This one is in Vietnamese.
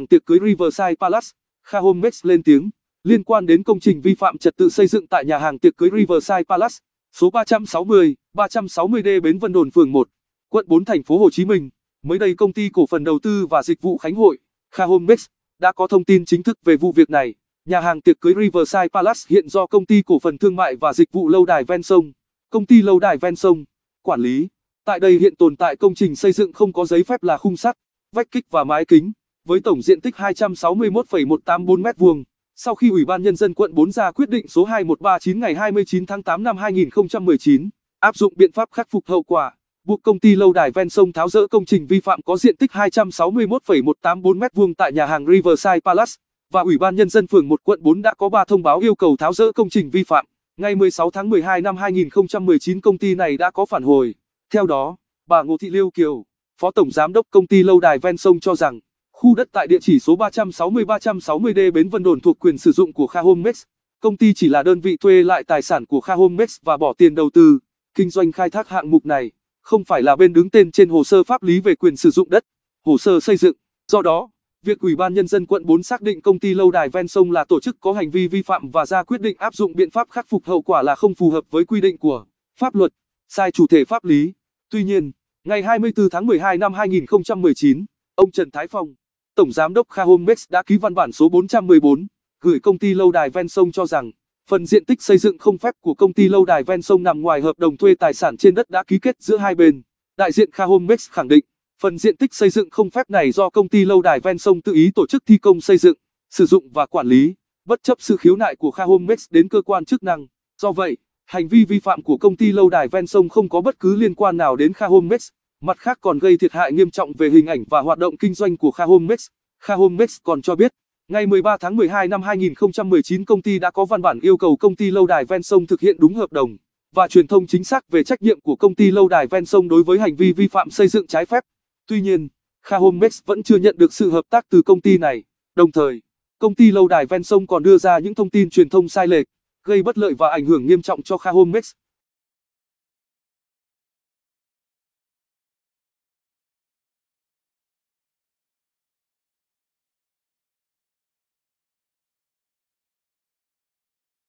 hàng tiệc cưới Riverside Palace, Khahom Max lên tiếng. Liên quan đến công trình vi phạm trật tự xây dựng tại nhà hàng tiệc cưới Riverside Palace, số 360, 360D Bến Vân Đồn phường 1, quận 4 thành phố Hồ Chí Minh, mới đây công ty cổ phần đầu tư và dịch vụ Khánh Hội, Khahom Max, đã có thông tin chính thức về vụ việc này. Nhà hàng tiệc cưới Riverside Palace hiện do công ty cổ phần thương mại và dịch vụ lâu đài ven sông, công ty lâu đài ven sông, quản lý. Tại đây hiện tồn tại công trình xây dựng không có giấy phép là khung sắt, vách kích và mái kính với tổng diện tích 261,184 m2. Sau khi Ủy ban Nhân dân quận 4 ra quyết định số 2139 ngày 29 tháng 8 năm 2019, áp dụng biện pháp khắc phục hậu quả, buộc công ty lâu đài ven sông tháo rỡ công trình vi phạm có diện tích 261,184 m2 tại nhà hàng Riverside Palace, và Ủy ban Nhân dân phường 1 quận 4 đã có 3 thông báo yêu cầu tháo rỡ công trình vi phạm. Ngày 16 tháng 12 năm 2019 công ty này đã có phản hồi. Theo đó, bà Ngô Thị Liêu Kiều, Phó Tổng Giám đốc công ty lâu đài ven sông cho rằng, Khu đất tại địa chỉ số 360-360D Bến Vân Đồn thuộc quyền sử dụng của Kha Homex. Công ty chỉ là đơn vị thuê lại tài sản của Kha Homex và bỏ tiền đầu tư, kinh doanh khai thác hạng mục này, không phải là bên đứng tên trên hồ sơ pháp lý về quyền sử dụng đất, hồ sơ xây dựng. Do đó, việc Ủy ban Nhân dân quận 4 xác định công ty lâu đài ven sông là tổ chức có hành vi vi phạm và ra quyết định áp dụng biện pháp khắc phục hậu quả là không phù hợp với quy định của pháp luật, sai chủ thể pháp lý. Tuy nhiên, ngày 24 tháng 12 năm 2019, ông Trần Thái Phong, Tổng Giám đốc Khahom đã ký văn bản số 414, gửi công ty lâu đài ven sông cho rằng, phần diện tích xây dựng không phép của công ty lâu đài ven sông nằm ngoài hợp đồng thuê tài sản trên đất đã ký kết giữa hai bên. Đại diện Khahom khẳng định, phần diện tích xây dựng không phép này do công ty lâu đài ven sông tự ý tổ chức thi công xây dựng, sử dụng và quản lý, bất chấp sự khiếu nại của Khahom đến cơ quan chức năng. Do vậy, hành vi vi phạm của công ty lâu đài ven sông không có bất cứ liên quan nào đến Khahom Mặt khác còn gây thiệt hại nghiêm trọng về hình ảnh và hoạt động kinh doanh của Khahomex. Khahomex còn cho biết, ngày 13 tháng 12 năm 2019 công ty đã có văn bản yêu cầu công ty lâu đài ven sông thực hiện đúng hợp đồng và truyền thông chính xác về trách nhiệm của công ty lâu đài ven sông đối với hành vi vi phạm xây dựng trái phép. Tuy nhiên, Khahomex vẫn chưa nhận được sự hợp tác từ công ty này. Đồng thời, công ty lâu đài ven sông còn đưa ra những thông tin truyền thông sai lệch, gây bất lợi và ảnh hưởng nghiêm trọng cho Khahomex.